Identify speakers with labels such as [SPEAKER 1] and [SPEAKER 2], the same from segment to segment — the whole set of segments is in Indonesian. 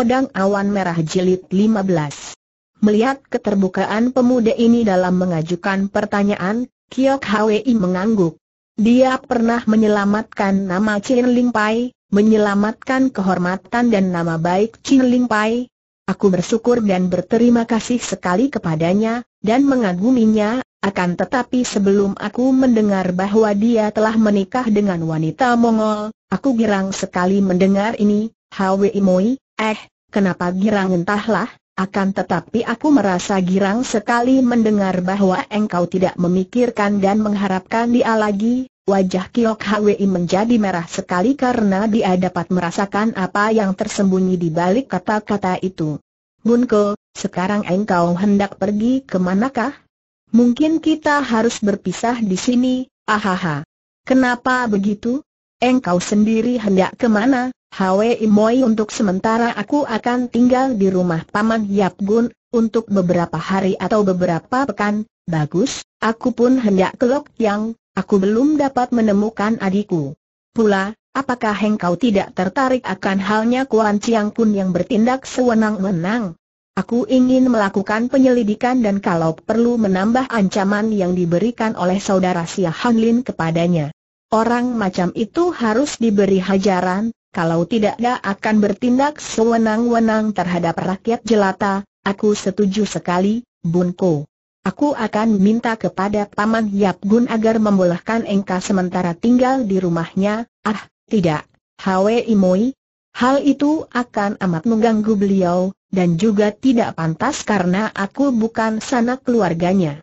[SPEAKER 1] Pedang Awan Merah Jilid 15 Melihat keterbukaan pemuda ini dalam mengajukan pertanyaan, Kiok Hwi mengangguk. Dia pernah menyelamatkan nama Chin Ling Pai, menyelamatkan kehormatan dan nama baik Chin Ling Pai. Aku bersyukur dan berterima kasih sekali kepadanya, dan mengaguminya, akan tetapi sebelum aku mendengar bahwa dia telah menikah dengan wanita Mongol, aku girang sekali mendengar ini, Hwi Moi, Eh, kenapa girang entahlah, akan tetapi aku merasa girang sekali mendengar bahwa engkau tidak memikirkan dan mengharapkan dia lagi. Wajah Kiok Hwi menjadi merah sekali karena dia dapat merasakan apa yang tersembunyi di balik kata-kata itu. Bunko, sekarang engkau hendak pergi ke manakah? Mungkin kita harus berpisah di sini, ahaha. Kenapa begitu? Engkau sendiri hendak kemana, Hwi imoi untuk sementara aku akan tinggal di rumah Paman Yap Gun, untuk beberapa hari atau beberapa pekan, bagus, aku pun hendak ke Lok Yang, aku belum dapat menemukan adikku. Pula, apakah engkau tidak tertarik akan halnya Kuan Chiang Kun yang bertindak sewenang-wenang? Aku ingin melakukan penyelidikan dan kalau perlu menambah ancaman yang diberikan oleh saudara Sia Han Lin kepadanya. Orang macam itu harus diberi hajaran, kalau tidak dia akan bertindak sewenang-wenang terhadap rakyat jelata, aku setuju sekali, Bunko. Aku akan minta kepada Paman Yap Gun agar membolehkan Engka sementara tinggal di rumahnya, ah, tidak, Hwe Imoi. Hal itu akan amat mengganggu beliau, dan juga tidak pantas karena aku bukan sanak keluarganya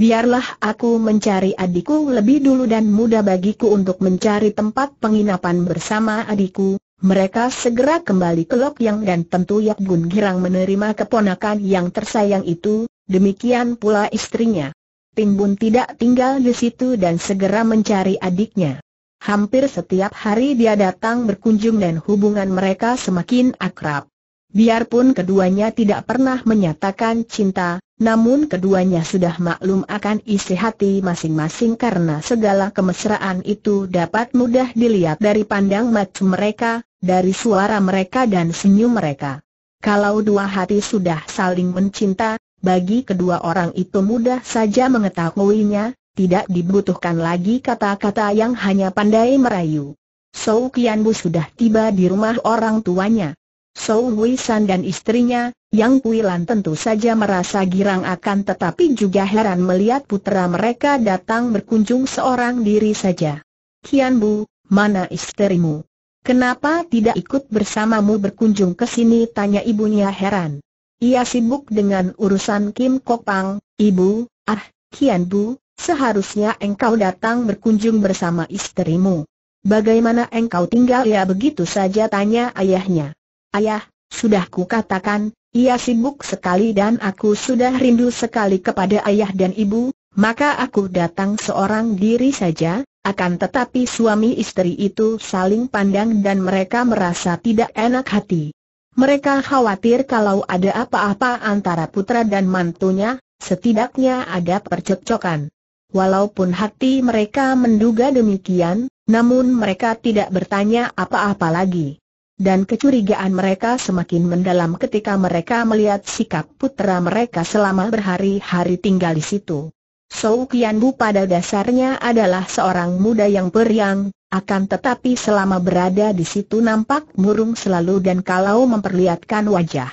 [SPEAKER 1] biarlah aku mencari adikku lebih dulu dan mudah bagiku untuk mencari tempat penginapan bersama adikku. Mereka segera kembali ke Lok Yang dan tentu Yak Gun Girang menerima keponakan yang tersayang itu, demikian pula istrinya. Timbun tidak tinggal di situ dan segera mencari adiknya. Hampir setiap hari dia datang berkunjung dan hubungan mereka semakin akrab. Biarpun keduanya tidak pernah menyatakan cinta, namun keduanya sudah maklum akan isi hati masing-masing karena segala kemesraan itu dapat mudah dilihat dari pandang mata mereka, dari suara mereka dan senyum mereka. Kalau dua hati sudah saling mencinta, bagi kedua orang itu mudah saja mengetahuinya, tidak dibutuhkan lagi kata-kata yang hanya pandai merayu. Sou Kian Bu sudah tiba di rumah orang tuanya. Sou Hui San dan istrinya, Yang Puilan tentu saja merasa girang akan tetapi juga heran melihat putera mereka datang berkunjung seorang diri saja. Kian Bu, mana istrimu? Kenapa tidak ikut bersamamu berkunjung ke sini? Tanya ibunya heran. Ia sibuk dengan urusan Kim Kopang, ibu, ah, Kian Bu, seharusnya engkau datang berkunjung bersama istrimu. Bagaimana engkau tinggal ya begitu saja tanya ayahnya. Ayah, sudah ku katakan, ia sibuk sekali dan aku sudah rindu sekali kepada ayah dan ibu, maka aku datang seorang diri saja, akan tetapi suami istri itu saling pandang dan mereka merasa tidak enak hati. Mereka khawatir kalau ada apa-apa antara putra dan mantunya, setidaknya ada percekcokan. Walaupun hati mereka menduga demikian, namun mereka tidak bertanya apa-apa lagi dan kecurigaan mereka semakin mendalam ketika mereka melihat sikap putera mereka selama berhari-hari tinggal di situ. Sou Kian pada dasarnya adalah seorang muda yang periang, akan tetapi selama berada di situ nampak murung selalu dan kalau memperlihatkan wajah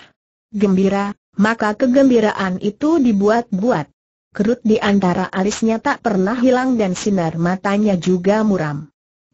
[SPEAKER 1] gembira, maka kegembiraan itu dibuat-buat. Kerut di antara alisnya tak pernah hilang dan sinar matanya juga muram.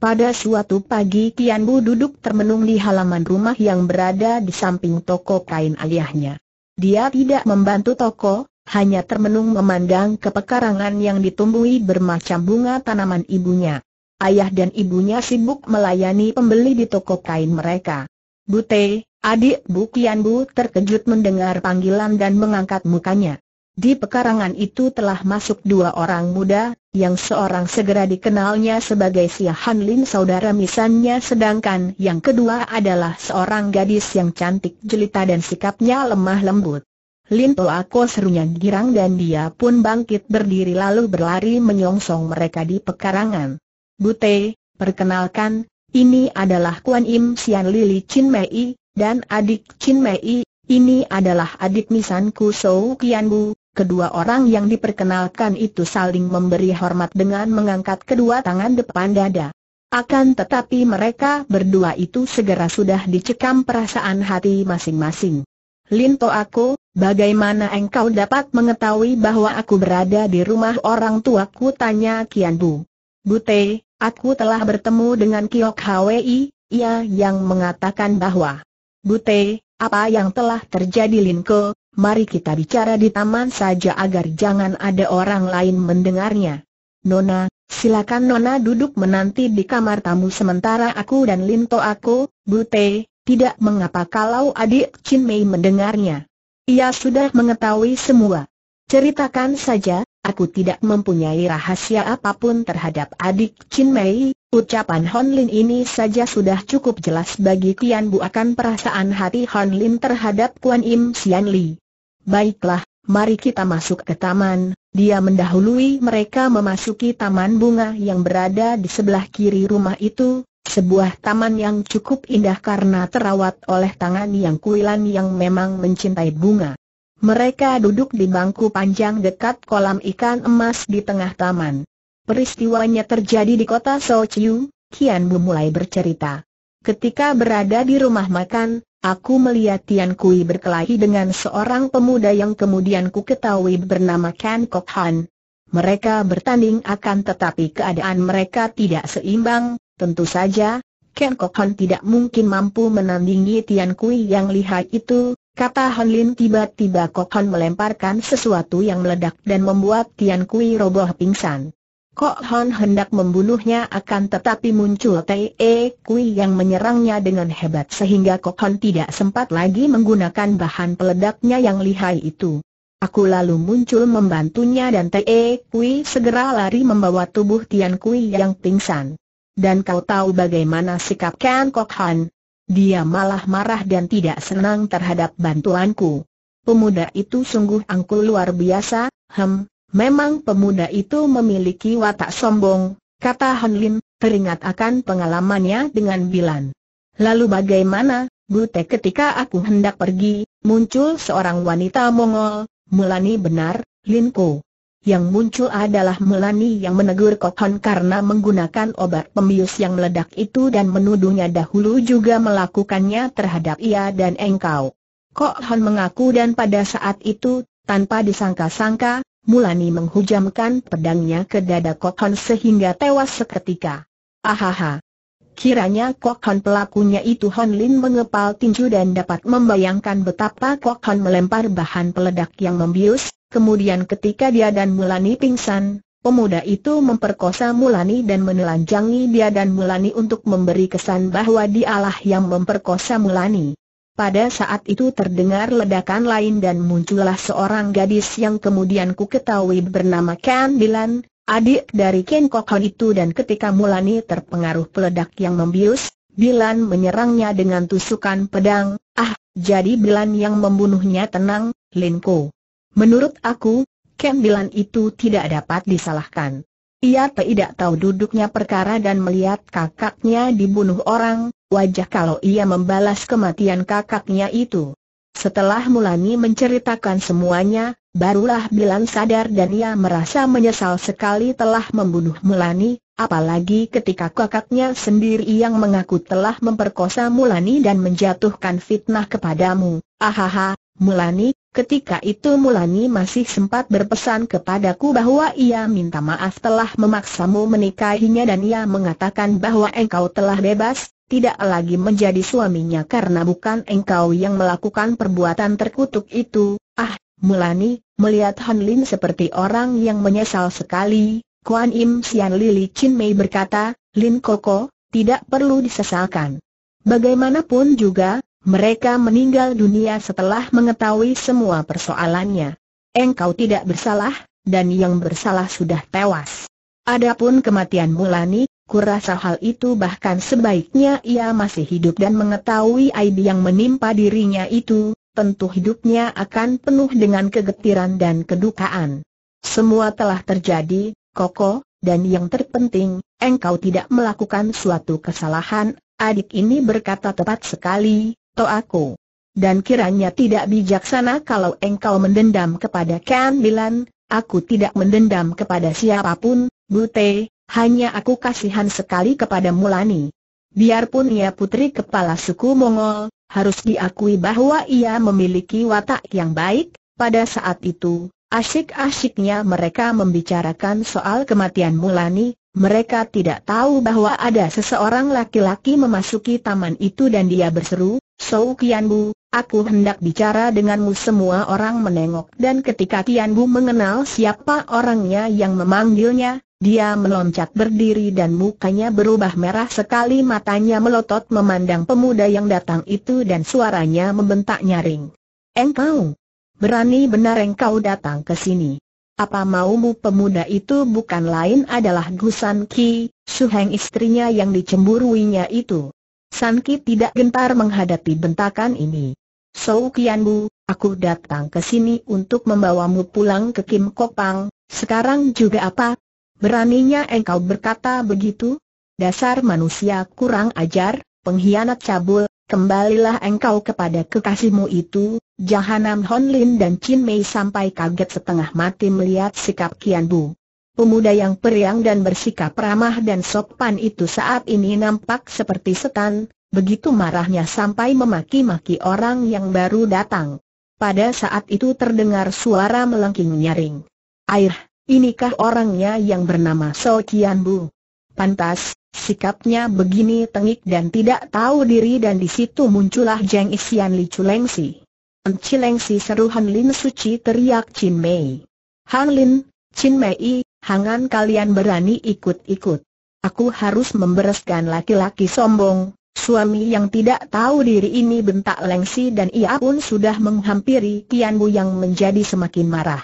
[SPEAKER 1] Pada suatu pagi Kian Bu duduk termenung di halaman rumah yang berada di samping toko kain ayahnya. Dia tidak membantu toko, hanya termenung memandang ke pekarangan yang ditumbuhi bermacam bunga tanaman ibunya. Ayah dan ibunya sibuk melayani pembeli di toko kain mereka. Bute, adik Bu Kian Bu terkejut mendengar panggilan dan mengangkat mukanya. Di pekarangan itu telah masuk dua orang muda, yang seorang segera dikenalnya sebagai Xia Hanlin saudara misannya sedangkan yang kedua adalah seorang gadis yang cantik jelita dan sikapnya lemah lembut. Lin To Ako serunya girang dan dia pun bangkit berdiri lalu berlari menyongsong mereka di pekarangan. Bute, perkenalkan, ini adalah Kuan Im Sian Lili Chin Mei, dan adik Chin Mei, ini adalah adik misanku Sou Kian Bu, Kedua orang yang diperkenalkan itu saling memberi hormat dengan mengangkat kedua tangan depan dada. Akan tetapi mereka berdua itu segera sudah dicekam perasaan hati masing-masing. Linto aku, bagaimana engkau dapat mengetahui bahwa aku berada di rumah orang tuaku? Tanya Kian Bu. Bute, aku telah bertemu dengan Kiok Hwi, ia yang mengatakan bahwa Bute, apa yang telah terjadi Linko, mari kita bicara di taman saja agar jangan ada orang lain mendengarnya. Nona, silakan Nona duduk menanti di kamar tamu sementara aku dan Linto aku, Bute, tidak mengapa kalau adik Chin Mei mendengarnya. Ia sudah mengetahui semua. Ceritakan saja, aku tidak mempunyai rahasia apapun terhadap adik Chin Mei, ucapan Hon Lin ini saja sudah cukup jelas bagi Kian Bu akan perasaan hati Hon Lin terhadap Kuan Im Sian Li. Baiklah, mari kita masuk ke taman. Dia mendahului mereka memasuki taman bunga yang berada di sebelah kiri rumah itu, sebuah taman yang cukup indah karena terawat oleh tangan yang kuilan yang memang mencintai bunga. Mereka duduk di bangku panjang dekat kolam ikan emas di tengah taman. Peristiwanya terjadi di kota Sochiu, Kian Bu mulai bercerita. Ketika berada di rumah makan, aku melihat Tian Kui berkelahi dengan seorang pemuda yang kemudian ku ketahui bernama Ken Kok Han. Mereka bertanding akan tetapi keadaan mereka tidak seimbang, tentu saja, Ken Kok Han tidak mungkin mampu menandingi Tian Kui yang lihai itu, kata Han Lin tiba-tiba Kok Han melemparkan sesuatu yang meledak dan membuat Tian Kui roboh pingsan. Kok Hon hendak membunuhnya akan tetapi muncul T.E. Kui yang menyerangnya dengan hebat sehingga Kok Hon tidak sempat lagi menggunakan bahan peledaknya yang lihai itu. Aku lalu muncul membantunya dan T.E. Kui segera lari membawa tubuh Tian Kui yang pingsan. Dan kau tahu bagaimana sikap Ken Kok Hon? Dia malah marah dan tidak senang terhadap bantuanku. Pemuda itu sungguh angkuh luar biasa, hem, Memang pemuda itu memiliki watak sombong, kata Han Lim, teringat akan pengalamannya dengan Bilan. Lalu bagaimana, Bute ketika aku hendak pergi, muncul seorang wanita Mongol, Mulani benar, Lin Ko. Yang muncul adalah Mulani yang menegur Kokhon karena menggunakan obat pembius yang meledak itu dan menuduhnya dahulu juga melakukannya terhadap ia dan engkau. Kok Han mengaku dan pada saat itu tanpa disangka-sangka, Mulani menghujamkan pedangnya ke dada Kok sehingga tewas seketika. Ahaha. Kiranya Kok pelakunya itu Hon Lin mengepal tinju dan dapat membayangkan betapa Kok melempar bahan peledak yang membius, kemudian ketika dia dan Mulani pingsan, Pemuda itu memperkosa Mulani dan menelanjangi dia dan Mulani untuk memberi kesan bahwa dialah yang memperkosa Mulani. Pada saat itu terdengar ledakan lain dan muncullah seorang gadis yang kemudian ku ketahui bernama Ken Bilan, adik dari Ken Kokon itu dan ketika Mulani terpengaruh peledak yang membius, Bilan menyerangnya dengan tusukan pedang, ah, jadi Bilan yang membunuhnya tenang, Linko. Menurut aku, Ken Bilan itu tidak dapat disalahkan. Ia tidak tahu duduknya perkara dan melihat kakaknya dibunuh orang, wajah kalau ia membalas kematian kakaknya itu. Setelah Mulani menceritakan semuanya, barulah Bilan sadar dan ia merasa menyesal sekali telah membunuh Mulani, apalagi ketika kakaknya sendiri yang mengaku telah memperkosa Mulani dan menjatuhkan fitnah kepadamu. Ahaha, Mulani, Ketika itu Mulani masih sempat berpesan kepadaku bahwa ia minta maaf telah memaksamu menikahinya dan ia mengatakan bahwa engkau telah bebas, tidak lagi menjadi suaminya karena bukan engkau yang melakukan perbuatan terkutuk itu. Ah, Mulani, melihat Han Lin seperti orang yang menyesal sekali, Kuan Im Sian Lili Chin Mei berkata, Lin Koko, tidak perlu disesalkan. Bagaimanapun juga, mereka meninggal dunia setelah mengetahui semua persoalannya. Engkau tidak bersalah, dan yang bersalah sudah tewas. Adapun kematian Mulani, kurasa hal itu bahkan sebaiknya ia masih hidup dan mengetahui aib yang menimpa dirinya itu, tentu hidupnya akan penuh dengan kegetiran dan kedukaan. Semua telah terjadi, Koko, dan yang terpenting, engkau tidak melakukan suatu kesalahan, adik ini berkata tepat sekali, to aku. Dan kiranya tidak bijaksana kalau engkau mendendam kepada Ken Milan, aku tidak mendendam kepada siapapun, Bute, hanya aku kasihan sekali kepada Mulani. Biarpun ia putri kepala suku Mongol, harus diakui bahwa ia memiliki watak yang baik, pada saat itu, asyik-asyiknya mereka membicarakan soal kematian Mulani, mereka tidak tahu bahwa ada seseorang laki-laki memasuki taman itu dan dia berseru, Sou Bu, aku hendak bicara denganmu semua orang menengok dan ketika Bu mengenal siapa orangnya yang memanggilnya, dia meloncat berdiri dan mukanya berubah merah sekali matanya melotot memandang pemuda yang datang itu dan suaranya membentak nyaring. Engkau! Berani benar engkau datang ke sini. Apa maumu pemuda itu bukan lain adalah Gusan Ki, Suheng istrinya yang dicemburuinya itu. Sanki tidak gentar menghadapi bentakan ini. Sou Kianbu, aku datang ke sini untuk membawamu pulang ke Kim Kopang, sekarang juga apa? Beraninya engkau berkata begitu? Dasar manusia kurang ajar, pengkhianat cabul, kembalilah engkau kepada kekasihmu itu, Jahanam Honlin dan Chin Mei sampai kaget setengah mati melihat sikap Kianbu. Pemuda yang periang dan bersikap ramah dan sopan itu saat ini nampak seperti setan, begitu marahnya sampai memaki-maki orang yang baru datang. Pada saat itu terdengar suara melengking nyaring. Air, inikah orangnya yang bernama So Kian Bu? Pantas, sikapnya begini tengik dan tidak tahu diri dan di situ muncullah Jeng Isian Li Chulengsi. Encilengsi seru Han Lin Suci teriak Chin Mei. Han Lin, Chin Mei, hangan kalian berani ikut-ikut. Aku harus membereskan laki-laki sombong, suami yang tidak tahu diri ini bentak Lengsi dan ia pun sudah menghampiri Kian yang menjadi semakin marah.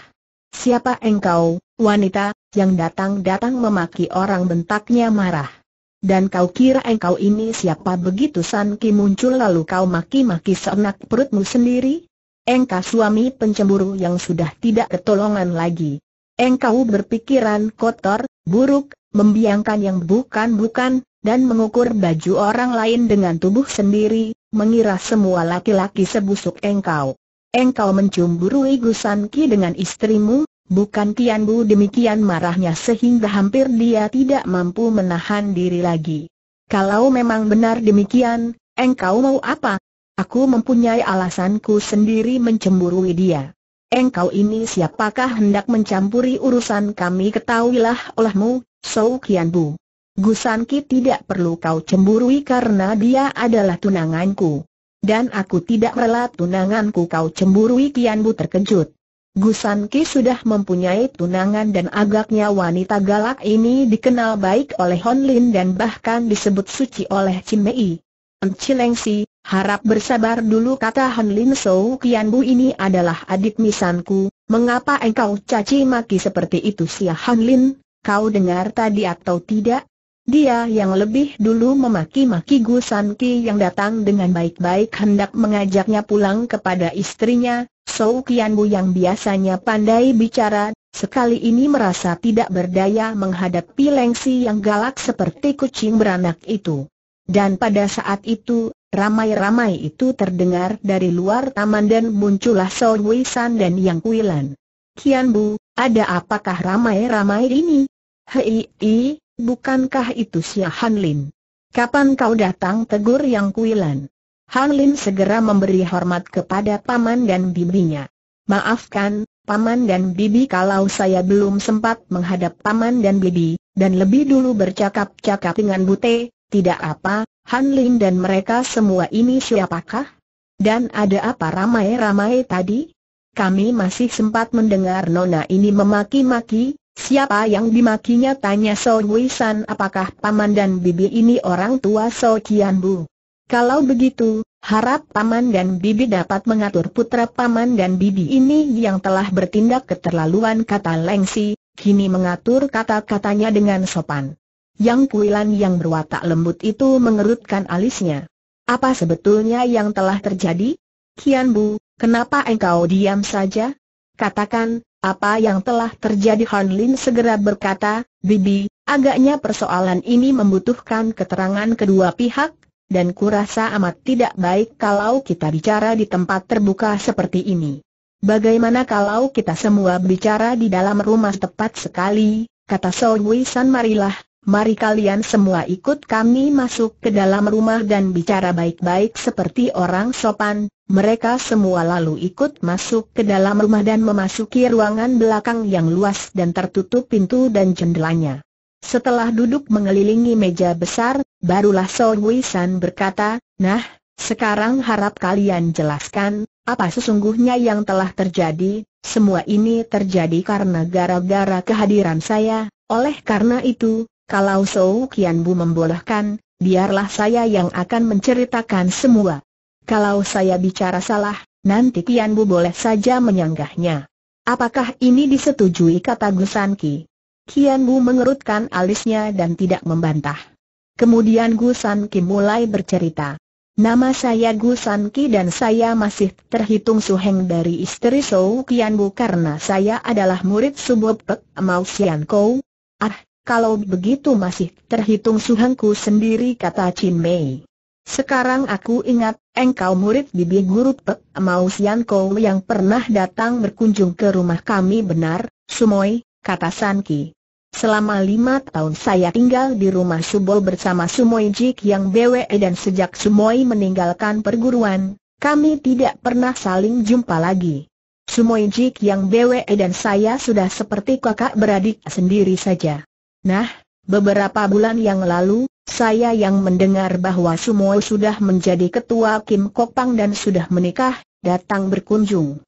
[SPEAKER 1] Siapa engkau, wanita, yang datang-datang memaki orang bentaknya marah? Dan kau kira engkau ini siapa begitu San Ki muncul lalu kau maki-maki seenak perutmu sendiri? Engkau suami pencemburu yang sudah tidak ketolongan lagi. Engkau berpikiran kotor, buruk, membiangkan yang bukan-bukan, dan mengukur baju orang lain dengan tubuh sendiri, mengira semua laki-laki sebusuk engkau. Engkau mencumburui Gusan Ki dengan istrimu, bukan Kian Bu demikian marahnya sehingga hampir dia tidak mampu menahan diri lagi. Kalau memang benar demikian, engkau mau apa? Aku mempunyai alasanku sendiri mencemburui dia engkau ini siapakah hendak mencampuri urusan kami ketahuilah olehmu, Sou Kian Bu. Gusan Ki tidak perlu kau cemburui karena dia adalah tunanganku. Dan aku tidak rela tunanganku kau cemburui Kian Bu terkejut. Gusan Ki sudah mempunyai tunangan dan agaknya wanita galak ini dikenal baik oleh Hon Lin dan bahkan disebut suci oleh Chin Mei. Si. Harap bersabar dulu kata Han Lin Sou Kian Bu ini adalah adik misanku, mengapa engkau caci maki seperti itu sih Han Lin, kau dengar tadi atau tidak? Dia yang lebih dulu memaki-maki Gu San Ki yang datang dengan baik-baik hendak mengajaknya pulang kepada istrinya, So Kian Bu yang biasanya pandai bicara, sekali ini merasa tidak berdaya menghadapi Lengsi yang galak seperti kucing beranak itu. Dan pada saat itu, Ramai-ramai itu terdengar dari luar taman dan muncullah Wei San dan Yang Kuilan. Kian Bu, ada apakah ramai-ramai ini? Hei, i, bukankah itu si Han Lin? Kapan kau datang tegur Yang Kuilan? Han Lin segera memberi hormat kepada paman dan bibinya. Maafkan, paman dan bibi kalau saya belum sempat menghadap paman dan bibi, dan lebih dulu bercakap-cakap dengan Bute, tidak apa, Han Ling dan mereka semua ini siapakah? Dan ada apa ramai-ramai tadi? Kami masih sempat mendengar Nona ini memaki-maki, siapa yang dimakinya tanya So San apakah paman dan bibi ini orang tua So Kian Bu? Kalau begitu, harap paman dan bibi dapat mengatur putra paman dan bibi ini yang telah bertindak keterlaluan kata Leng Lengsi, kini mengatur kata-katanya dengan sopan. Yang Puilan yang berwatak lembut itu mengerutkan alisnya. Apa sebetulnya yang telah terjadi? Kian Bu, kenapa engkau diam saja? Katakan, apa yang telah terjadi Han Lin segera berkata, Bibi, agaknya persoalan ini membutuhkan keterangan kedua pihak, dan kurasa amat tidak baik kalau kita bicara di tempat terbuka seperti ini. Bagaimana kalau kita semua bicara di dalam rumah tepat sekali, kata Soe San marilah mari kalian semua ikut kami masuk ke dalam rumah dan bicara baik-baik seperti orang sopan. Mereka semua lalu ikut masuk ke dalam rumah dan memasuki ruangan belakang yang luas dan tertutup pintu dan jendelanya. Setelah duduk mengelilingi meja besar, barulah Song San berkata, Nah, sekarang harap kalian jelaskan, apa sesungguhnya yang telah terjadi, semua ini terjadi karena gara-gara kehadiran saya, oleh karena itu, kalau Sou Kian Bu membolehkan, biarlah saya yang akan menceritakan semua. Kalau saya bicara salah, nanti Kian Bu boleh saja menyanggahnya. Apakah ini disetujui kata Gusan Ki? Kian Bu mengerutkan alisnya dan tidak membantah. Kemudian Gusan Ki mulai bercerita. Nama saya Gusan Ki dan saya masih terhitung suheng dari istri Sou Kian Bu karena saya adalah murid Subop Pek Mao Sian Kou. Ah, kalau begitu masih terhitung suhanku sendiri kata Chin Mei. Sekarang aku ingat, engkau murid bibi guru Pek Mao Sian Kou yang pernah datang berkunjung ke rumah kami benar, Sumoy, kata San Ki. Selama lima tahun saya tinggal di rumah Subol bersama Sumoy Jik yang BWE dan sejak Sumoy meninggalkan perguruan, kami tidak pernah saling jumpa lagi. Sumoy Jik yang BWE dan saya sudah seperti kakak beradik sendiri saja. Nah, beberapa bulan yang lalu, saya yang mendengar bahwa Sumo sudah menjadi ketua Kim Kokpang dan sudah menikah, datang berkunjung.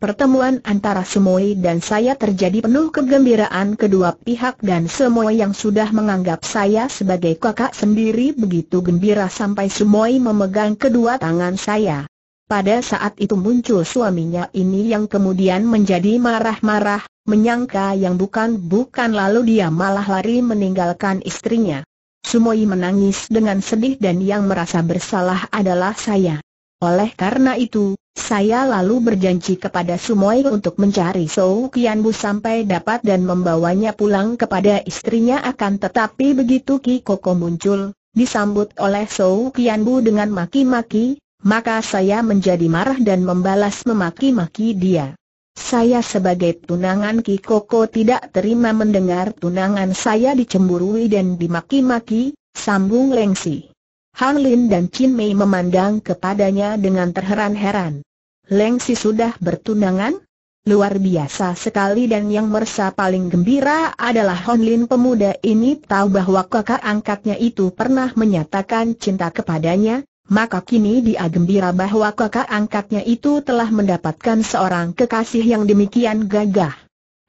[SPEAKER 1] Pertemuan antara Sumoi dan saya terjadi penuh kegembiraan kedua pihak dan semua yang sudah menganggap saya sebagai kakak sendiri begitu gembira sampai Sumoi memegang kedua tangan saya. Pada saat itu muncul suaminya ini yang kemudian menjadi marah-marah, menyangka yang bukan-bukan lalu dia malah lari meninggalkan istrinya. Sumoi menangis dengan sedih dan yang merasa bersalah adalah saya. Oleh karena itu, saya lalu berjanji kepada Sumoi untuk mencari Sou Kian Bu sampai dapat dan membawanya pulang kepada istrinya akan tetapi begitu Ki Koko muncul, disambut oleh Sou Kian Bu dengan maki-maki, maka saya menjadi marah dan membalas memaki-maki dia. Saya sebagai tunangan Koko tidak terima mendengar tunangan saya dicemburui dan dimaki-maki, sambung Lengsi. Han Lin dan Chin Mei memandang kepadanya dengan terheran-heran. Lengsi sudah bertunangan? Luar biasa sekali dan yang merasa paling gembira adalah Hon Lin pemuda ini tahu bahwa kakak angkatnya itu pernah menyatakan cinta kepadanya, maka kini dia gembira bahwa kakak angkatnya itu telah mendapatkan seorang kekasih yang demikian gagah.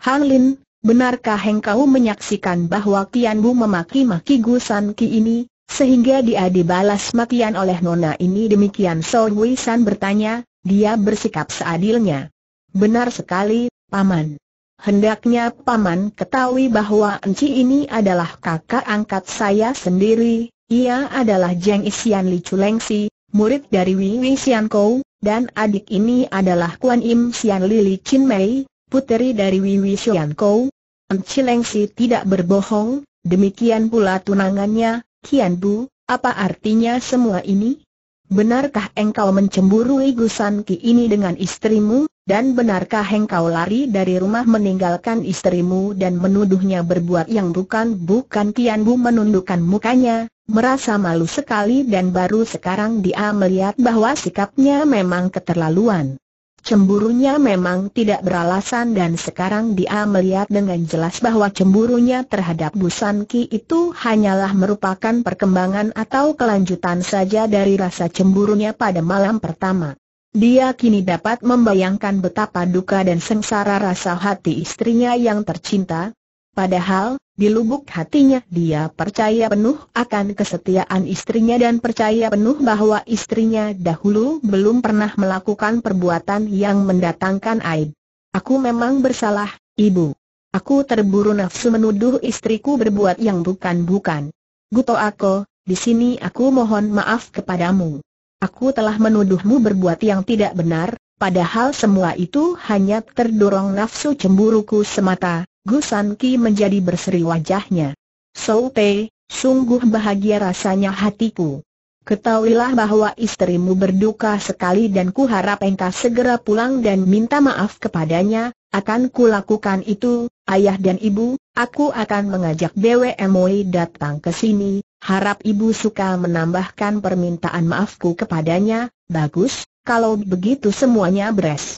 [SPEAKER 1] Han Lin, benarkah engkau menyaksikan bahwa Tian Bu memaki-maki Gu San Ki ini, sehingga dia dibalas makian oleh nona ini demikian So Wei San bertanya, dia bersikap seadilnya. Benar sekali, Paman. Hendaknya Paman ketahui bahwa Enci ini adalah kakak angkat saya sendiri, ia adalah Jeng Isian Li Chulengsi, murid dari Wei Xian Kou, dan adik ini adalah Kuan Im Xian Li Li Chin Mei, puteri dari Wei Wei Xian Kou. Chilengsi tidak berbohong, demikian pula tunangannya, Kian Bu, apa artinya semua ini? Benarkah engkau mencemburui Gusan Ki ini dengan istrimu, dan benarkah engkau lari dari rumah meninggalkan istrimu dan menuduhnya berbuat yang bukan-bukan Kian Bu menundukkan mukanya, merasa malu sekali dan baru sekarang dia melihat bahwa sikapnya memang keterlaluan. Cemburunya memang tidak beralasan dan sekarang dia melihat dengan jelas bahwa cemburunya terhadap Busan Ki itu hanyalah merupakan perkembangan atau kelanjutan saja dari rasa cemburunya pada malam pertama. Dia kini dapat membayangkan betapa duka dan sengsara rasa hati istrinya yang tercinta. Padahal, di lubuk hatinya dia percaya penuh akan kesetiaan istrinya dan percaya penuh bahwa istrinya dahulu belum pernah melakukan perbuatan yang mendatangkan aib. Aku memang bersalah, ibu. Aku terburu nafsu menuduh istriku berbuat yang bukan-bukan. Guto aku, di sini aku mohon maaf kepadamu. Aku telah menuduhmu berbuat yang tidak benar, padahal semua itu hanya terdorong nafsu cemburuku semata, Gusan Ki menjadi berseri wajahnya. So Pei, sungguh bahagia rasanya hatiku. Ketahuilah bahwa istrimu berduka sekali dan ku harap engkau segera pulang dan minta maaf kepadanya, akan ku lakukan itu, ayah dan ibu, aku akan mengajak BWMOI datang ke sini, harap ibu suka menambahkan permintaan maafku kepadanya, bagus, kalau begitu semuanya beres.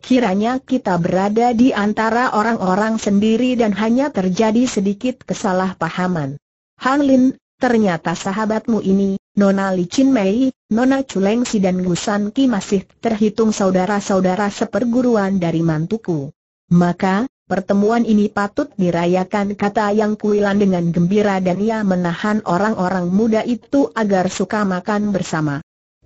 [SPEAKER 1] Kiranya kita berada di antara orang-orang sendiri dan hanya terjadi sedikit kesalahpahaman. Han Lin, ternyata sahabatmu ini, Nona Li Chin Mei, Nona Chuleng Si dan Gusan Ki masih terhitung saudara-saudara seperguruan dari mantuku. Maka, pertemuan ini patut dirayakan kata yang kuilan dengan gembira dan ia menahan orang-orang muda itu agar suka makan bersama.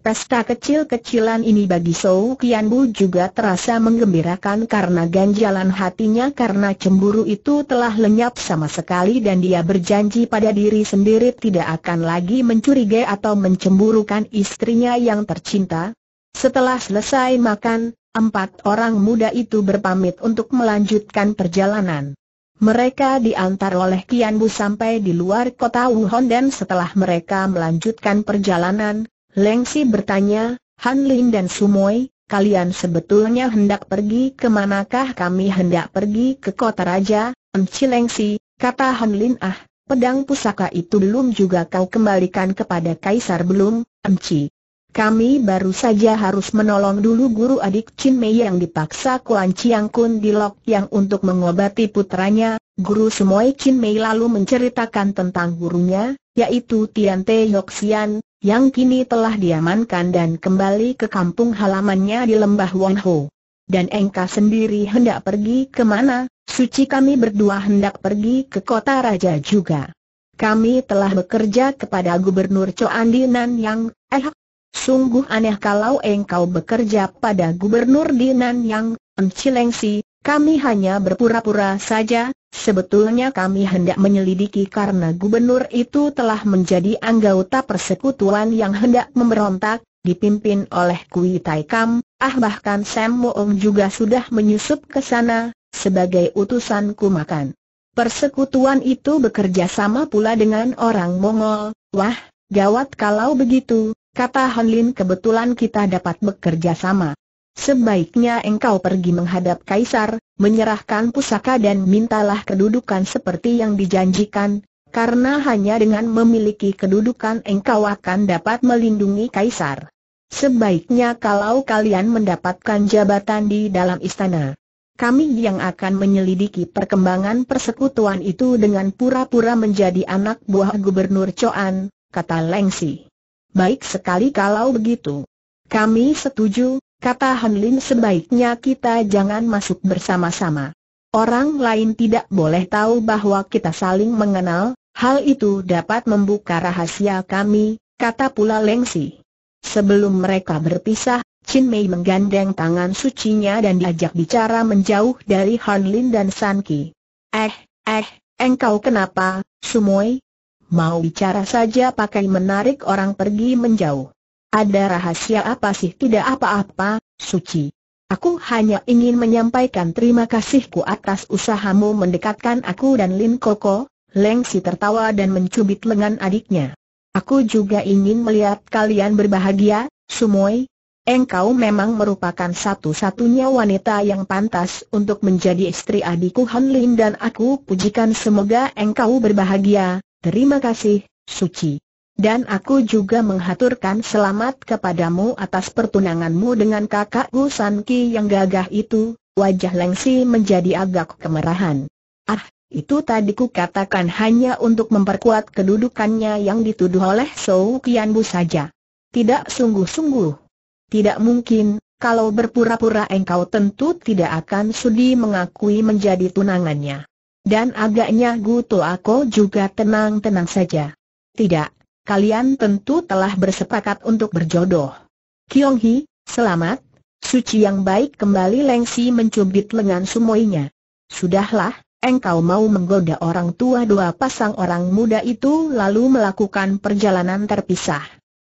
[SPEAKER 1] Pesta kecil-kecilan ini bagi Sou Kian Bu juga terasa menggembirakan karena ganjalan hatinya karena cemburu itu telah lenyap sama sekali dan dia berjanji pada diri sendiri tidak akan lagi mencurigai atau mencemburukan istrinya yang tercinta. Setelah selesai makan, empat orang muda itu berpamit untuk melanjutkan perjalanan. Mereka diantar oleh Kian Bu sampai di luar kota Wuhan dan setelah mereka melanjutkan perjalanan, Lengsi bertanya, Han Lin dan Sumoy, kalian sebetulnya hendak pergi kemanakah kami hendak pergi ke kota raja, Emci Lengsi, kata Han Lin ah, pedang pusaka itu belum juga kau kembalikan kepada kaisar belum, Emci. Kami baru saja harus menolong dulu guru adik Chin Mei yang dipaksa Kuan Chiang Kun di Lok Yang untuk mengobati putranya. Guru Sumoy Chin Mei lalu menceritakan tentang gurunya, yaitu Tian Te Yok yang kini telah diamankan dan kembali ke kampung halamannya di lembah Wonho. Dan engkau sendiri hendak pergi ke mana? Suci kami berdua hendak pergi ke kota raja juga. Kami telah bekerja kepada Gubernur Coandinan yang, eh, sungguh aneh kalau engkau bekerja pada Gubernur Dinan yang, mencilengsi. kami hanya berpura-pura saja, Sebetulnya kami hendak menyelidiki karena gubernur itu telah menjadi anggota persekutuan yang hendak memberontak, dipimpin oleh Kui Tai Kam, ah bahkan Sam Moong juga sudah menyusup ke sana, sebagai utusan kumakan. Persekutuan itu bekerja sama pula dengan orang Mongol, wah, gawat kalau begitu, kata Han Lin kebetulan kita dapat bekerja sama. Sebaiknya engkau pergi menghadap Kaisar, menyerahkan pusaka dan mintalah kedudukan seperti yang dijanjikan, karena hanya dengan memiliki kedudukan engkau akan dapat melindungi Kaisar. Sebaiknya kalau kalian mendapatkan jabatan di dalam istana. Kami yang akan menyelidiki perkembangan persekutuan itu dengan pura-pura menjadi anak buah Gubernur Coan, kata Lengsi. Baik sekali kalau begitu. Kami setuju, Kata Hanlin sebaiknya kita jangan masuk bersama-sama. Orang lain tidak boleh tahu bahwa kita saling mengenal, hal itu dapat membuka rahasia kami, kata pula Lengsi. Sebelum mereka berpisah, Chin Mei menggandeng tangan sucinya dan diajak bicara menjauh dari Han Lin dan San Ki. Eh, eh, engkau kenapa, Sumoy? Mau bicara saja pakai menarik orang pergi menjauh. Ada rahasia apa sih? Tidak apa-apa, suci. Aku hanya ingin menyampaikan terima kasihku atas usahamu mendekatkan aku dan Lin Koko. Lengsi tertawa dan mencubit lengan adiknya. Aku juga ingin melihat kalian berbahagia, Sumoy. Engkau memang merupakan satu-satunya wanita yang pantas untuk menjadi istri adikku Han Lin dan aku pujikan semoga engkau berbahagia. Terima kasih, Suci. Dan aku juga menghaturkan selamat kepadamu atas pertunanganmu dengan kakak Gu San Ki yang gagah itu, wajah Lengsi menjadi agak kemerahan. Ah, itu tadi ku katakan hanya untuk memperkuat kedudukannya yang dituduh oleh Sou Kian Bu saja. Tidak sungguh-sungguh. Tidak mungkin, kalau berpura-pura engkau tentu tidak akan sudi mengakui menjadi tunangannya. Dan agaknya Gu aku juga tenang-tenang saja. Tidak, kalian tentu telah bersepakat untuk berjodoh. Kiong Hi, selamat, suci yang baik kembali Lengsi mencubit lengan sumoinya. Sudahlah, engkau mau menggoda orang tua dua pasang orang muda itu lalu melakukan perjalanan terpisah.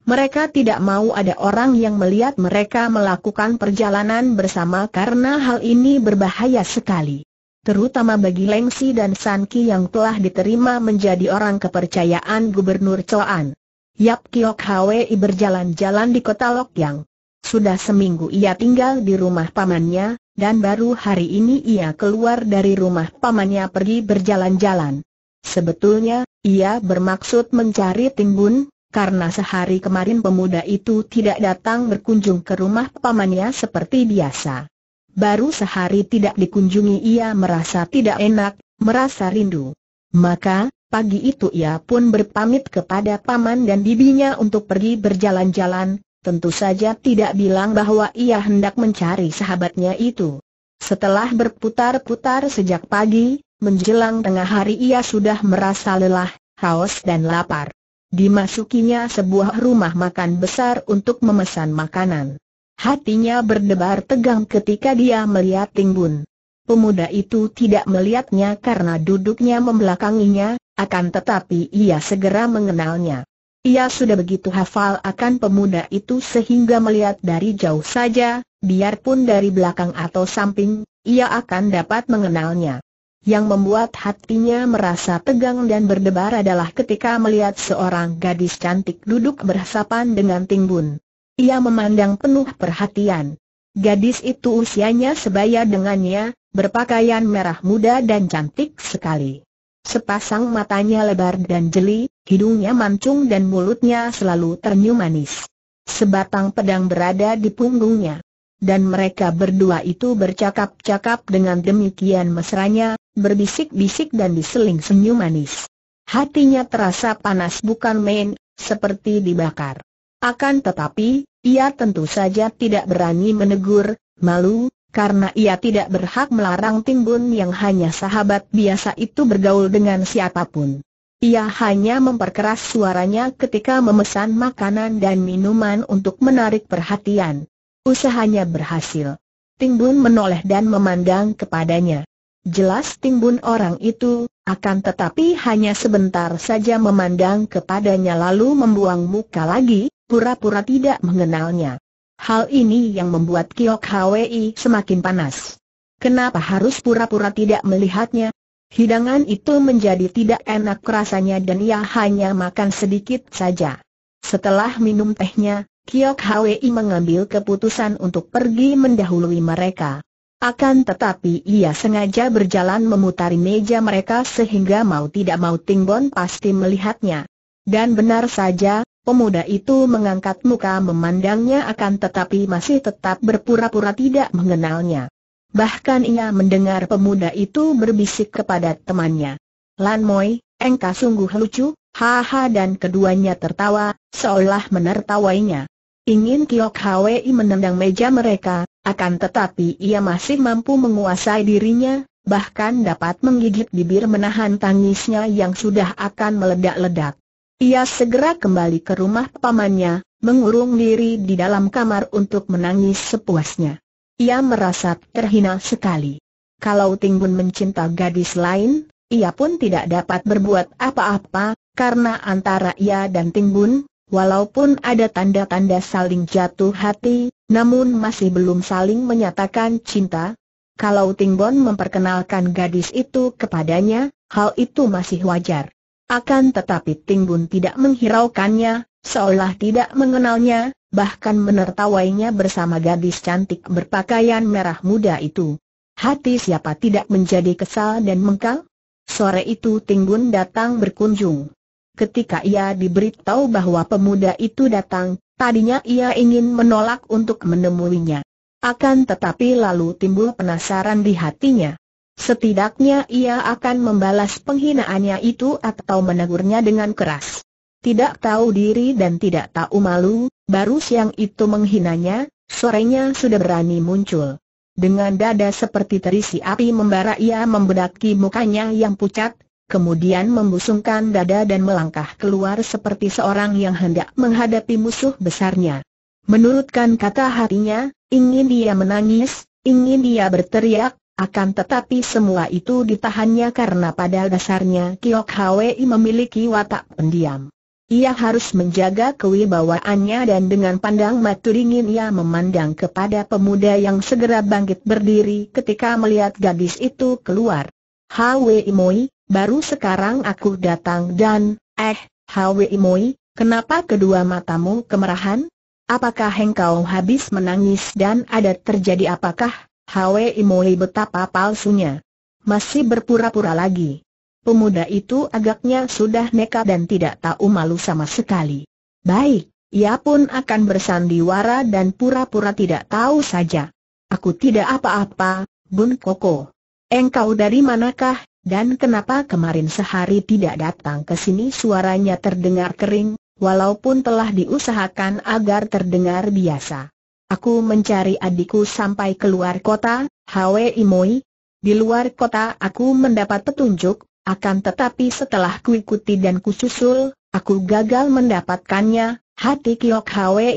[SPEAKER 1] Mereka tidak mau ada orang yang melihat mereka melakukan perjalanan bersama karena hal ini berbahaya sekali terutama bagi Lengsi dan Sanki yang telah diterima menjadi orang kepercayaan Gubernur Coan. Yap Kiok Hwi berjalan-jalan di kota Lokyang. Sudah seminggu ia tinggal di rumah pamannya, dan baru hari ini ia keluar dari rumah pamannya pergi berjalan-jalan. Sebetulnya, ia bermaksud mencari Timbun, karena sehari kemarin pemuda itu tidak datang berkunjung ke rumah pamannya seperti biasa baru sehari tidak dikunjungi ia merasa tidak enak, merasa rindu. Maka, pagi itu ia pun berpamit kepada paman dan bibinya untuk pergi berjalan-jalan, tentu saja tidak bilang bahwa ia hendak mencari sahabatnya itu. Setelah berputar-putar sejak pagi, menjelang tengah hari ia sudah merasa lelah, haus dan lapar. Dimasukinya sebuah rumah makan besar untuk memesan makanan. Hatinya berdebar tegang ketika dia melihat Timbun. Pemuda itu tidak melihatnya karena duduknya membelakanginya, akan tetapi ia segera mengenalnya. Ia sudah begitu hafal akan pemuda itu sehingga melihat dari jauh saja, biarpun dari belakang atau samping, ia akan dapat mengenalnya. Yang membuat hatinya merasa tegang dan berdebar adalah ketika melihat seorang gadis cantik duduk berhasapan dengan Timbun. Ia memandang penuh perhatian. Gadis itu usianya sebaya dengannya, berpakaian merah muda dan cantik sekali. Sepasang matanya lebar dan jeli, hidungnya mancung dan mulutnya selalu ternyum manis. Sebatang pedang berada di punggungnya. Dan mereka berdua itu bercakap-cakap dengan demikian mesranya, berbisik-bisik dan diseling senyum manis. Hatinya terasa panas bukan main, seperti dibakar. Akan tetapi, ia tentu saja tidak berani menegur, malu, karena ia tidak berhak melarang Timbun yang hanya sahabat biasa itu bergaul dengan siapapun. Ia hanya memperkeras suaranya ketika memesan makanan dan minuman untuk menarik perhatian. Usahanya berhasil. Timbun menoleh dan memandang kepadanya. Jelas Timbun orang itu, akan tetapi hanya sebentar saja memandang kepadanya lalu membuang muka lagi, pura-pura tidak mengenalnya. Hal ini yang membuat Kiok Hwi semakin panas. Kenapa harus pura-pura tidak melihatnya? Hidangan itu menjadi tidak enak rasanya dan ia hanya makan sedikit saja. Setelah minum tehnya, Kiok Hwi mengambil keputusan untuk pergi mendahului mereka. Akan tetapi ia sengaja berjalan memutari meja mereka sehingga mau tidak mau Tingbon pasti melihatnya. Dan benar saja, Pemuda itu mengangkat muka memandangnya akan tetapi masih tetap berpura-pura tidak mengenalnya. Bahkan ia mendengar pemuda itu berbisik kepada temannya. Lan Moi, engkau sungguh lucu, haha dan keduanya tertawa, seolah menertawainya. Ingin Kiok Hwi menendang meja mereka, akan tetapi ia masih mampu menguasai dirinya, bahkan dapat menggigit bibir menahan tangisnya yang sudah akan meledak-ledak. Ia segera kembali ke rumah pamannya, mengurung diri di dalam kamar untuk menangis sepuasnya. Ia merasa terhina sekali. Kalau Tingbun mencinta gadis lain, ia pun tidak dapat berbuat apa-apa, karena antara ia dan Tingbun, walaupun ada tanda-tanda saling jatuh hati, namun masih belum saling menyatakan cinta. Kalau Tingbun memperkenalkan gadis itu kepadanya, hal itu masih wajar. Akan tetapi Timbun tidak menghiraukannya, seolah tidak mengenalnya, bahkan menertawainya bersama gadis cantik berpakaian merah muda itu. Hati siapa tidak menjadi kesal dan mengkal? Sore itu Timbun datang berkunjung. Ketika ia diberitahu bahwa pemuda itu datang, tadinya ia ingin menolak untuk menemuinya. Akan tetapi lalu timbul penasaran di hatinya. Setidaknya ia akan membalas penghinaannya itu atau menegurnya dengan keras. Tidak tahu diri dan tidak tahu malu, baru siang itu menghinanya, sorenya sudah berani muncul. Dengan dada seperti terisi api membara ia membedaki mukanya yang pucat, kemudian membusungkan dada dan melangkah keluar seperti seorang yang hendak menghadapi musuh besarnya. Menurutkan kata hatinya, ingin dia menangis, ingin dia berteriak, akan tetapi semua itu ditahannya karena pada dasarnya Kiok Hwi memiliki watak pendiam. Ia harus menjaga kewibawaannya dan dengan pandang mata dingin ia memandang kepada pemuda yang segera bangkit berdiri ketika melihat gadis itu keluar. Hwi Moi, baru sekarang aku datang dan, eh, Hwi Moi, kenapa kedua matamu kemerahan? Apakah engkau habis menangis dan ada terjadi apakah? Hwe Imoi betapa palsunya. Masih berpura-pura lagi. Pemuda itu agaknya sudah nekat dan tidak tahu malu sama sekali. Baik, ia pun akan bersandiwara dan pura-pura tidak tahu saja. Aku tidak apa-apa, Bun Koko. Engkau dari manakah, dan kenapa kemarin sehari tidak datang ke sini suaranya terdengar kering, walaupun telah diusahakan agar terdengar biasa. Aku mencari adikku sampai keluar kota, Hwe Moi. Di luar kota aku mendapat petunjuk, akan tetapi setelah kuikuti dan kususul, aku gagal mendapatkannya, hati Kiok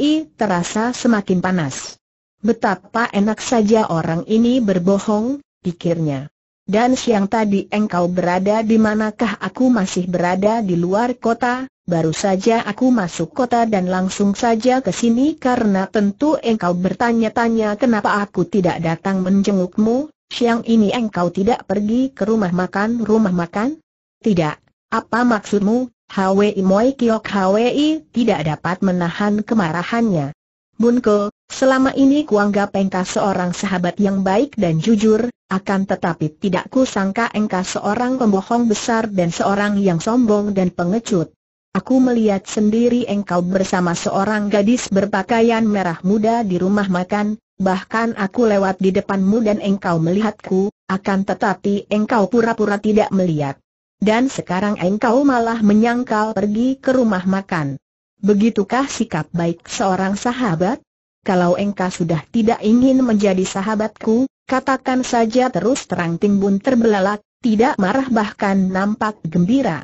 [SPEAKER 1] i terasa semakin panas. Betapa enak saja orang ini berbohong, pikirnya. Dan siang tadi engkau berada di manakah aku masih berada di luar kota, baru saja aku masuk kota dan langsung saja ke sini karena tentu engkau bertanya-tanya kenapa aku tidak datang menjengukmu, siang ini engkau tidak pergi ke rumah makan rumah makan? Tidak, apa maksudmu? Hwi Moi Kiok Hwi tidak dapat menahan kemarahannya. Bunko, selama ini kuanggap engkau seorang sahabat yang baik dan jujur, akan tetapi tidak kusangka engkau seorang pembohong besar dan seorang yang sombong dan pengecut. Aku melihat sendiri engkau bersama seorang gadis berpakaian merah muda di rumah makan, bahkan aku lewat di depanmu dan engkau melihatku, akan tetapi engkau pura-pura tidak melihat. Dan sekarang engkau malah menyangkal pergi ke rumah makan. Begitukah sikap baik seorang sahabat? Kalau engkau sudah tidak ingin menjadi sahabatku, katakan saja terus terang timbun terbelalak, tidak marah bahkan nampak gembira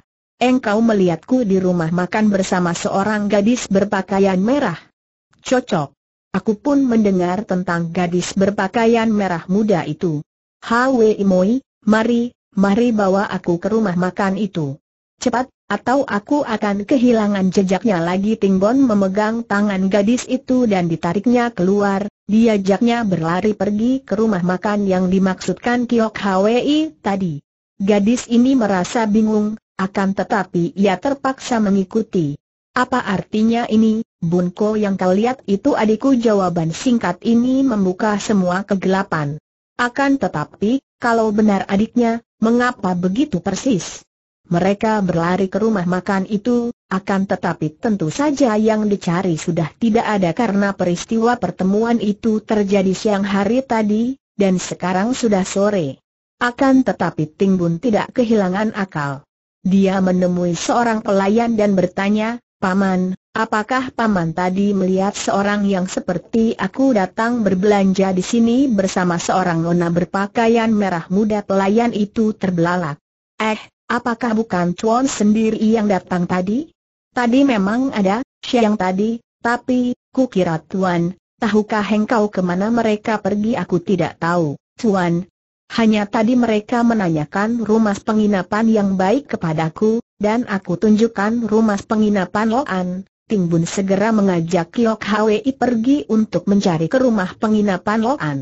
[SPEAKER 1] engkau melihatku di rumah makan bersama seorang gadis berpakaian merah. Cocok. Aku pun mendengar tentang gadis berpakaian merah muda itu. Hwe Imoi, mari, mari bawa aku ke rumah makan itu. Cepat, atau aku akan kehilangan jejaknya lagi Tingbon memegang tangan gadis itu dan ditariknya keluar, diajaknya berlari pergi ke rumah makan yang dimaksudkan Kiok Hwi tadi. Gadis ini merasa bingung, akan tetapi ia terpaksa mengikuti. Apa artinya ini, Bunko yang kau lihat itu adikku jawaban singkat ini membuka semua kegelapan. Akan tetapi, kalau benar adiknya, mengapa begitu persis? Mereka berlari ke rumah makan itu, akan tetapi tentu saja yang dicari sudah tidak ada karena peristiwa pertemuan itu terjadi siang hari tadi, dan sekarang sudah sore. Akan tetapi Ting Bun tidak kehilangan akal. Dia menemui seorang pelayan dan bertanya, Paman, apakah Paman tadi melihat seorang yang seperti aku datang berbelanja di sini bersama seorang nona berpakaian merah muda pelayan itu terbelalak? Eh, apakah bukan Chuan sendiri yang datang tadi? Tadi memang ada, siang tadi, tapi, kukira Tuan, tahukah engkau kemana mereka pergi aku tidak tahu, Tuan, hanya tadi mereka menanyakan rumah penginapan yang baik kepadaku, dan aku tunjukkan rumah penginapan Loan. Ting Bun segera mengajak Kiok Hwi pergi untuk mencari ke rumah penginapan Loan.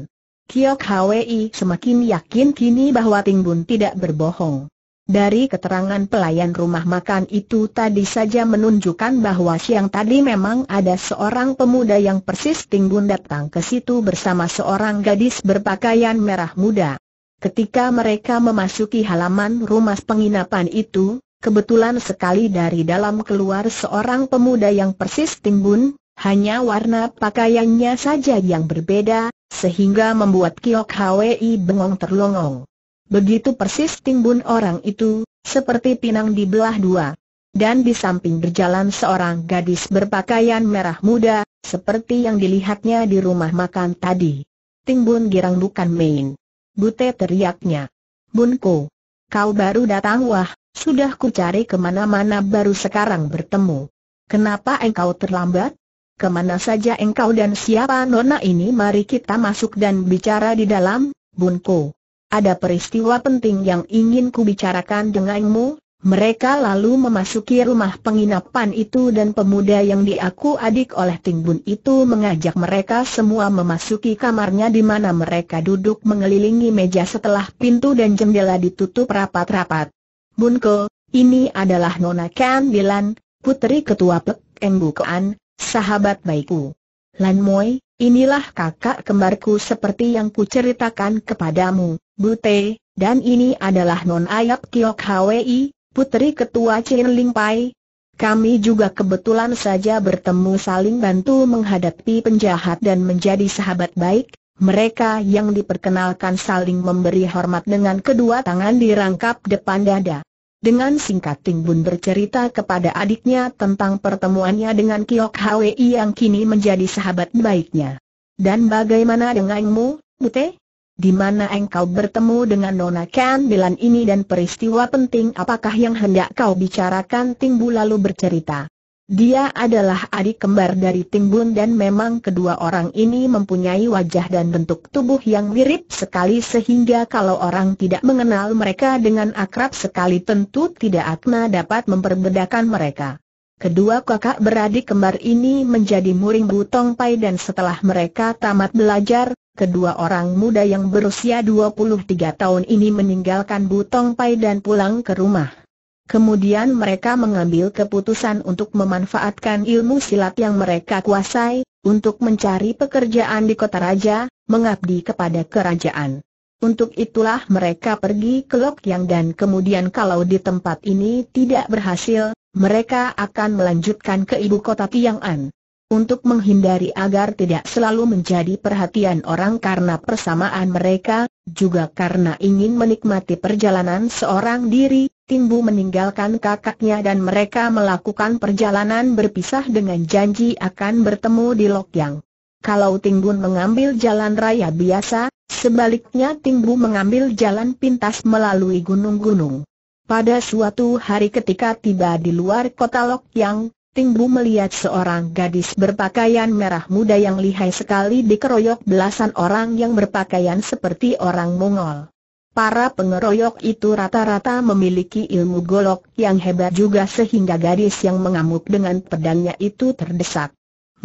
[SPEAKER 1] Kiok Hwi semakin yakin kini bahwa Ting Bun tidak berbohong. Dari keterangan pelayan rumah makan itu tadi saja menunjukkan bahwa siang tadi memang ada seorang pemuda yang persis Ting Bun datang ke situ bersama seorang gadis berpakaian merah muda. Ketika mereka memasuki halaman rumah penginapan itu, kebetulan sekali dari dalam keluar seorang pemuda yang persis timbun, hanya warna pakaiannya saja yang berbeda, sehingga membuat Kiok Hwi bengong terlongong. Begitu persis timbun orang itu, seperti pinang di belah dua. Dan di samping berjalan seorang gadis berpakaian merah muda, seperti yang dilihatnya di rumah makan tadi. Timbun girang bukan main. Bute teriaknya. Bunko. Kau baru datang wah, sudah ku cari kemana-mana baru sekarang bertemu. Kenapa engkau terlambat? Kemana saja engkau dan siapa nona ini mari kita masuk dan bicara di dalam, Bunko. Ada peristiwa penting yang ingin ku bicarakan denganmu, mereka lalu memasuki rumah penginapan itu dan pemuda yang diaku adik oleh Tingbun itu mengajak mereka semua memasuki kamarnya di mana mereka duduk mengelilingi meja setelah pintu dan jendela ditutup rapat-rapat. Bunko, ini adalah Nona Kan Bilan, putri ketua Pek Engbukaan, sahabat baikku. Lan Moi, inilah kakak kembarku seperti yang kuceritakan kepadamu, Bute, dan ini adalah Non Ayap Kiok Hwi, Putri ketua Chin Ling Pai. Kami juga kebetulan saja bertemu saling bantu menghadapi penjahat dan menjadi sahabat baik, mereka yang diperkenalkan saling memberi hormat dengan kedua tangan dirangkap depan dada. Dengan singkat Ting Bun bercerita kepada adiknya tentang pertemuannya dengan Kiok Hwi yang kini menjadi sahabat baiknya. Dan bagaimana denganmu, Bute? di mana engkau bertemu dengan Nona Ken Bilan ini dan peristiwa penting apakah yang hendak kau bicarakan Tingbu lalu bercerita. Dia adalah adik kembar dari Timbun dan memang kedua orang ini mempunyai wajah dan bentuk tubuh yang mirip sekali sehingga kalau orang tidak mengenal mereka dengan akrab sekali tentu tidak akan dapat memperbedakan mereka. Kedua kakak beradik kembar ini menjadi muring Butong Pai dan setelah mereka tamat belajar, kedua orang muda yang berusia 23 tahun ini meninggalkan Butong Pai dan pulang ke rumah. Kemudian mereka mengambil keputusan untuk memanfaatkan ilmu silat yang mereka kuasai, untuk mencari pekerjaan di kota raja, mengabdi kepada kerajaan. Untuk itulah mereka pergi ke Yang dan kemudian kalau di tempat ini tidak berhasil, mereka akan melanjutkan ke ibu kota Tiang'an. Untuk menghindari agar tidak selalu menjadi perhatian orang karena persamaan mereka, juga karena ingin menikmati perjalanan seorang diri, Timbu meninggalkan kakaknya dan mereka melakukan perjalanan berpisah dengan janji akan bertemu di Lokyang. Kalau Timbu mengambil jalan raya biasa, sebaliknya Tingbu mengambil jalan pintas melalui gunung-gunung. Pada suatu hari ketika tiba di luar kota Lok Yang, Tingbu melihat seorang gadis berpakaian merah muda yang lihai sekali dikeroyok belasan orang yang berpakaian seperti orang Mongol. Para pengeroyok itu rata-rata memiliki ilmu golok yang hebat juga sehingga gadis yang mengamuk dengan pedangnya itu terdesak.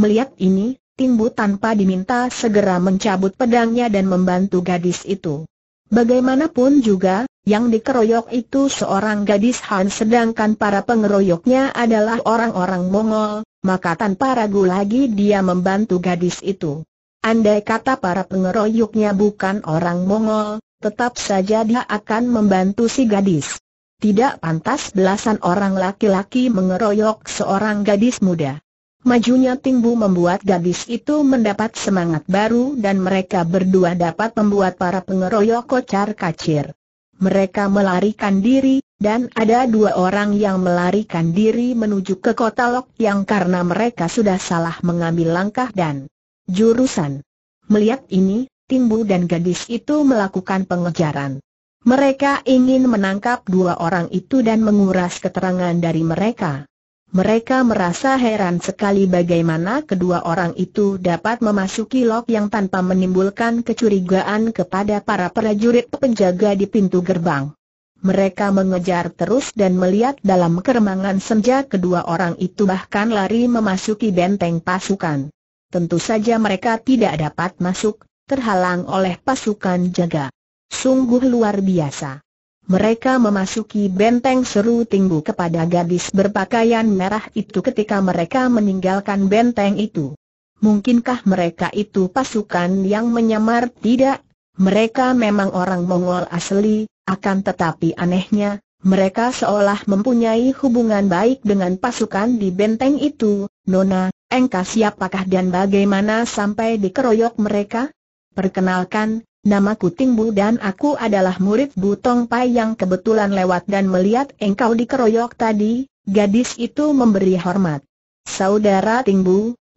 [SPEAKER 1] Melihat ini, Tingbu tanpa diminta segera mencabut pedangnya dan membantu gadis itu. Bagaimanapun juga, yang dikeroyok itu seorang gadis Han sedangkan para pengeroyoknya adalah orang-orang Mongol, maka tanpa ragu lagi dia membantu gadis itu. Andai kata para pengeroyoknya bukan orang Mongol, tetap saja dia akan membantu si gadis. Tidak pantas belasan orang laki-laki mengeroyok seorang gadis muda. Majunya Tingbu membuat gadis itu mendapat semangat baru dan mereka berdua dapat membuat para pengeroyok kocar kacir. Mereka melarikan diri, dan ada dua orang yang melarikan diri menuju ke kota Lok yang karena mereka sudah salah mengambil langkah dan jurusan. Melihat ini, Timbu dan gadis itu melakukan pengejaran. Mereka ingin menangkap dua orang itu dan menguras keterangan dari mereka. Mereka merasa heran sekali bagaimana kedua orang itu dapat memasuki lok yang tanpa menimbulkan kecurigaan kepada para prajurit penjaga di pintu gerbang. Mereka mengejar terus dan melihat dalam keremangan senja kedua orang itu bahkan lari memasuki benteng pasukan. Tentu saja mereka tidak dapat masuk, terhalang oleh pasukan jaga. Sungguh luar biasa. Mereka memasuki benteng seru tinggu kepada gadis berpakaian merah itu ketika mereka meninggalkan benteng itu. Mungkinkah mereka itu pasukan yang menyamar? Tidak, mereka memang orang Mongol asli, akan tetapi anehnya, mereka seolah mempunyai hubungan baik dengan pasukan di benteng itu. Nona, engkau siapakah dan bagaimana sampai dikeroyok mereka? Perkenalkan, Namaku Ting Bu dan aku adalah murid Butong Pai yang kebetulan lewat dan melihat engkau dikeroyok tadi, gadis itu memberi hormat. Saudara Ting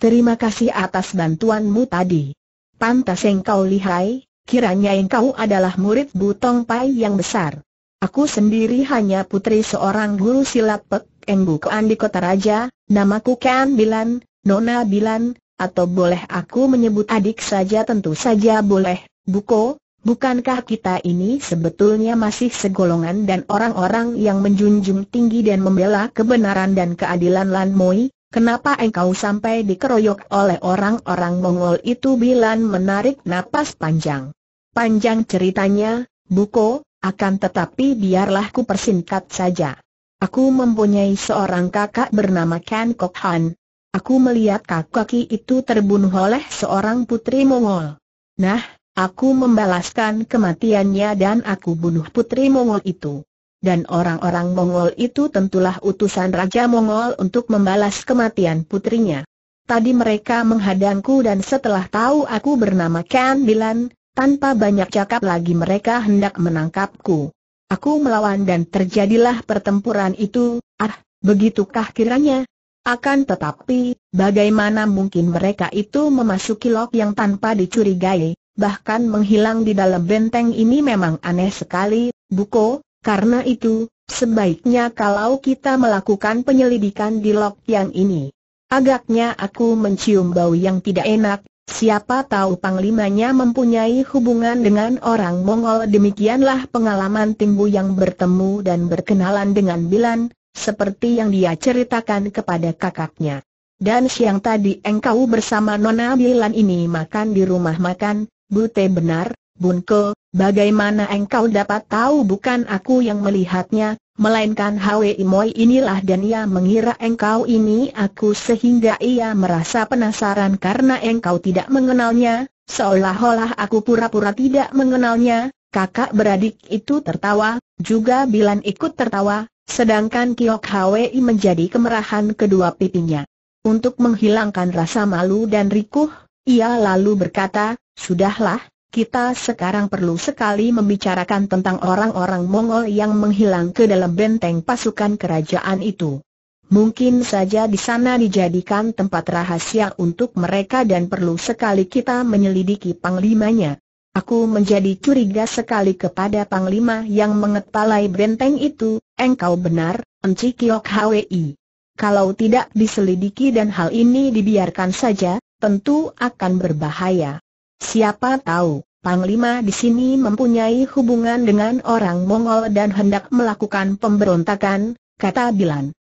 [SPEAKER 1] terima kasih atas bantuanmu tadi. Pantas engkau lihai, kiranya engkau adalah murid Butong Pai yang besar. Aku sendiri hanya putri seorang guru silat Pek Engbu andi di Kota Raja, namaku Kan Bilan, Nona Bilan, atau boleh aku menyebut adik saja tentu saja boleh, Buko, bukankah kita ini sebetulnya masih segolongan dan orang-orang yang menjunjung tinggi dan membela kebenaran dan keadilan Lan Moi? Kenapa engkau sampai dikeroyok oleh orang-orang Mongol itu Bilan menarik napas panjang? Panjang ceritanya, Buko, akan tetapi biarlah ku persingkat saja. Aku mempunyai seorang kakak bernama Ken Kok Han. Aku melihat kakak itu terbunuh oleh seorang putri Mongol. Nah, Aku membalaskan kematiannya dan aku bunuh putri Mongol itu. Dan orang-orang Mongol itu tentulah utusan Raja Mongol untuk membalas kematian putrinya. Tadi mereka menghadangku dan setelah tahu aku bernama Ken Bilan, tanpa banyak cakap lagi mereka hendak menangkapku. Aku melawan dan terjadilah pertempuran itu, ah, begitukah kiranya? Akan tetapi, bagaimana mungkin mereka itu memasuki lok yang tanpa dicurigai? bahkan menghilang di dalam benteng ini memang aneh sekali, Buko, karena itu, sebaiknya kalau kita melakukan penyelidikan di lok yang ini. Agaknya aku mencium bau yang tidak enak, siapa tahu panglimanya mempunyai hubungan dengan orang Mongol demikianlah pengalaman Timbu yang bertemu dan berkenalan dengan Bilan, seperti yang dia ceritakan kepada kakaknya. Dan siang tadi engkau bersama Nona Bilan ini makan di rumah makan, Bute benar, Bunko, bagaimana engkau dapat tahu bukan aku yang melihatnya, melainkan Hwe Moi inilah dan ia mengira engkau ini aku sehingga ia merasa penasaran karena engkau tidak mengenalnya, seolah-olah aku pura-pura tidak mengenalnya, kakak beradik itu tertawa, juga Bilan ikut tertawa, sedangkan Kiok Hwi menjadi kemerahan kedua pipinya. Untuk menghilangkan rasa malu dan rikuh, ia lalu berkata, Sudahlah, kita sekarang perlu sekali membicarakan tentang orang-orang Mongol yang menghilang ke dalam benteng pasukan kerajaan itu. Mungkin saja di sana dijadikan tempat rahasia untuk mereka dan perlu sekali kita menyelidiki panglimanya. Aku menjadi curiga sekali kepada panglima yang mengepalai benteng itu, engkau benar, Enci Kiok Hwi. Kalau tidak diselidiki dan hal ini dibiarkan saja, tentu akan berbahaya. Siapa tahu, Panglima di sini mempunyai hubungan dengan orang Mongol dan hendak melakukan pemberontakan, kata Bilan.